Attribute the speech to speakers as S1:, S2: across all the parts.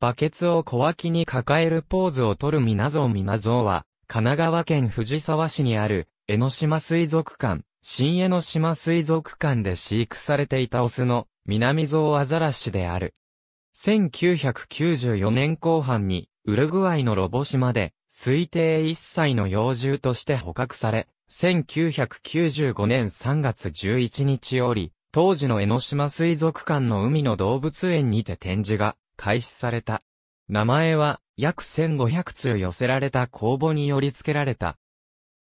S1: バケツを小脇に抱えるポーズをとるみなぞうは、神奈川県藤沢市にある、江ノ島水族館、新江ノ島水族館で飼育されていたオスの、南ゾウアザラシである。1994年後半に、ウルグアイのロボ島で、推定1歳の幼獣として捕獲され、1995年3月11日より、当時の江ノ島水族館の海の動物園にて展示が開始された。名前は約1500通寄せられた公募により付けられた。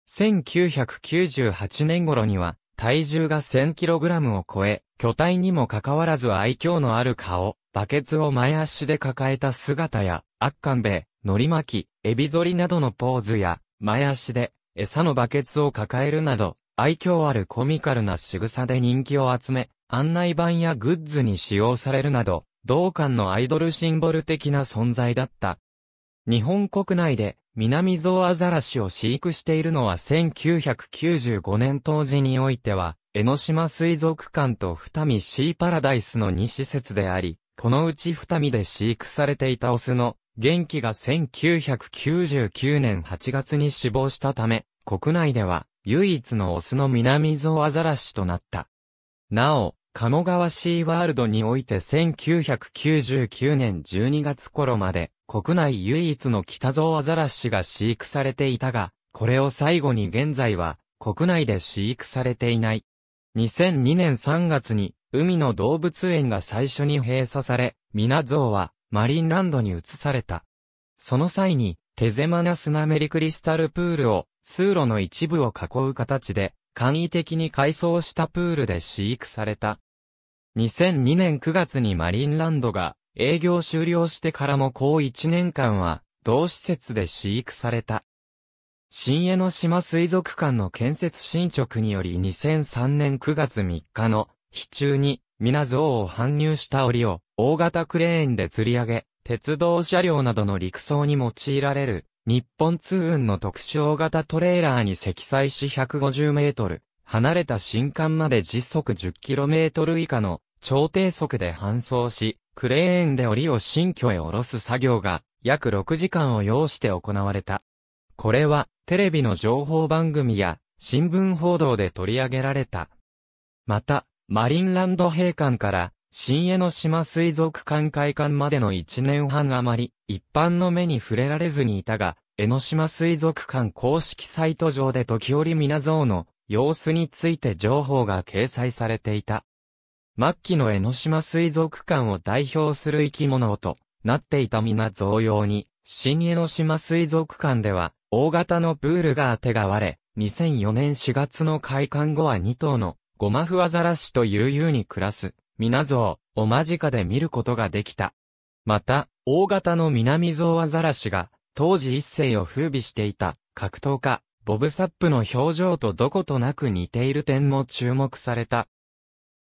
S1: 1998年頃には体重が 1000kg を超え、巨体にもかかわらず愛嬌のある顔、バケツを前足で抱えた姿や、圧巻べ、のり巻き、エビ反りなどのポーズや、前足で餌のバケツを抱えるなど、愛嬌あるコミカルな仕草で人気を集め、案内板やグッズに使用されるなど、同館のアイドルシンボル的な存在だった。日本国内で南ゾウアザラシを飼育しているのは1995年当時においては、江ノ島水族館と二見シーパラダイスの2施設であり、このうち二見で飼育されていたオスの元気が1999年8月に死亡したため、国内では唯一のオスの南ゾウアザラシとなった。なお、鴨川シーワールドにおいて1999年12月頃まで国内唯一の北ゾウアザラシが飼育されていたが、これを最後に現在は国内で飼育されていない。2002年3月に海の動物園が最初に閉鎖され、皆ゾウはマリンランドに移された。その際に、テゼマナスナメリクリスタルプールを通路の一部を囲う形で簡易的に改装したプールで飼育された。2002年9月にマリンランドが営業終了してからもこう1年間は同施設で飼育された。新江ノ島水族館の建設進捗により2003年9月3日の日中に皆像を搬入した檻を大型クレーンで吊り上げ、鉄道車両などの陸送に用いられる日本通運の特徴型トレーラーに積載し150メートル、離れた新館まで時速1 0トル以下の超低速で搬送し、クレーンで檻を新居へ下ろす作業が約6時間を要して行われた。これはテレビの情報番組や新聞報道で取り上げられた。また、マリンランド閉館から新江ノ島水族館開館までの1年半余り、一般の目に触れられずにいたが、江ノ島水族館公式サイト上で時折皆像の様子について情報が掲載されていた。末期の江ノ島水族館を代表する生き物となっていた皆像用に、新江ノ島水族館では、大型のプールがあてがわれ、2004年4月の開館後は2頭のゴマフアザラシといように暮らす。皆像を間近で見ることができた。また、大型の南像アザラシが、当時一世を風靡していた格闘家、ボブサップの表情とどことなく似ている点も注目された。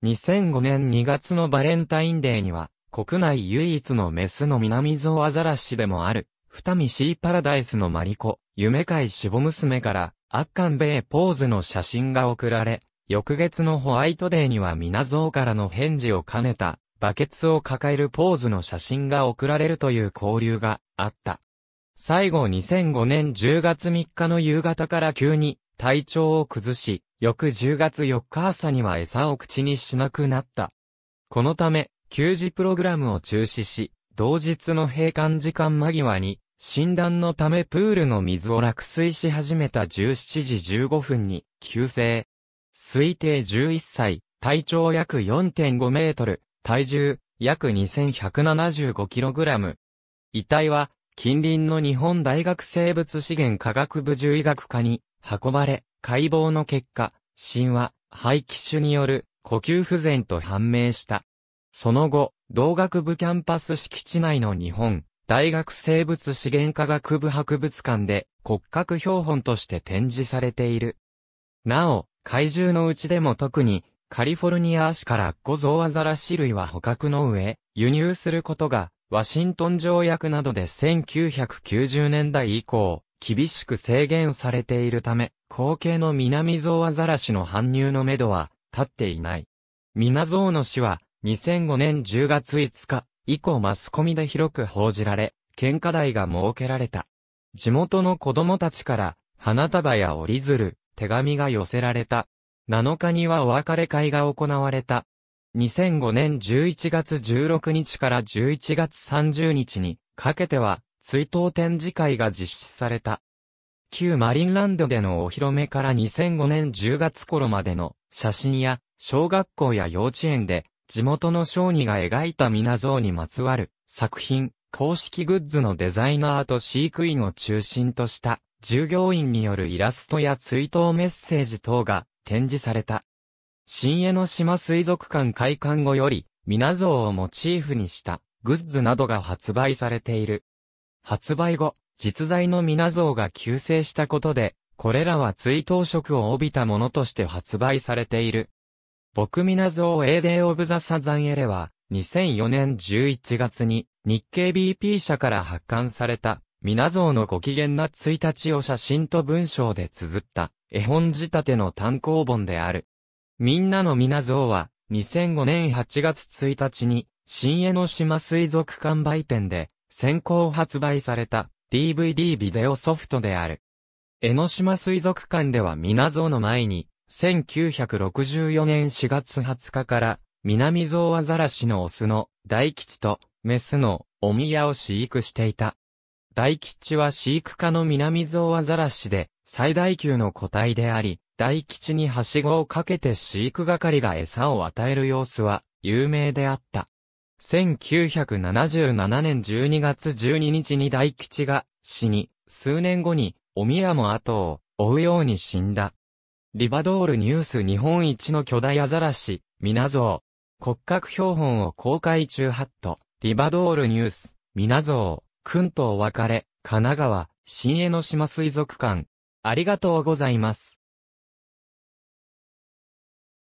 S1: 2005年2月のバレンタインデーには、国内唯一のメスの南ゾウアザラシでもある、二見シーパラダイスのマリコ、夢界しぼ娘から、圧巻米ポーズの写真が送られ、翌月のホワイトデーには皆像からの返事を兼ねた、バケツを抱えるポーズの写真が送られるという交流があった。最後2005年10月3日の夕方から急に体調を崩し、翌10月4日朝には餌を口にしなくなった。このため、給仕プログラムを中止し、同日の閉館時間間際に、診断のためプールの水を落水し始めた17時15分に、急性、推定11歳、体長約4.5メートル、体重約 2175kg。遺体は近隣の日本大学生物資源科学部獣医学科に運ばれ、解剖の結果、死因は肺気腫による呼吸不全と判明した。その後、同学部キャンパス敷地内の日本大学生物資源科学部博物館で骨格標本として展示されている。なお、怪獣のうちでも特に、カリフォルニア市から五ゾウアザラシ類は捕獲の上、輸入することが、ワシントン条約などで1990年代以降、厳しく制限されているため、後継の南ゾウアザラシの搬入のめどは立っていない。南ゾウの死は2005年10月5日以降マスコミで広く報じられ、献花台が設けられた。地元の子供たちから花束や折り鶴、手紙が寄せられた。7日にはお別れ会が行われた。2005年11月16日から11月30日にかけては追悼展示会が実施された。旧マリンランドでのお披露目から2005年10月頃までの写真や小学校や幼稚園で地元の小児が描いた皆像にまつわる作品、公式グッズのデザイナーと飼育員を中心とした従業員によるイラストや追悼メッセージ等が展示された。新江ノ島水族館開館後より、皆像をモチーフにしたグッズなどが発売されている。発売後、実在の皆像が急成したことで、これらは追悼色を帯びたものとして発売されている。僕皆像 A Day of the Southern Ele は、2004年11月に日経 BP 社から発刊された皆像のご機嫌な1日を写真と文章で綴った絵本仕立ての単行本である。みんなの皆像は2005年8月1日に新江ノ島水族館売店で先行発売された DVD ビデオソフトである。江ノ島水族館では皆像の前に1964年4月20日から南ゾウアザラシのオスの大吉とメスのお宮を飼育していた。大吉は飼育家の南蔵アザラシで、最大級の個体であり、大吉にはしごをかけて飼育係が餌を与える様子は、有名であった。1977年12月12日に大吉が死に、数年後に、お宮も後を追うように死んだ。リバドールニュース日本一の巨大アザラシ、皆ウ。骨格標本を公開中ハット、リバドールニュース、皆ウ。君とお別れ、神奈川、新江ノ島水族館。ありがとうございます。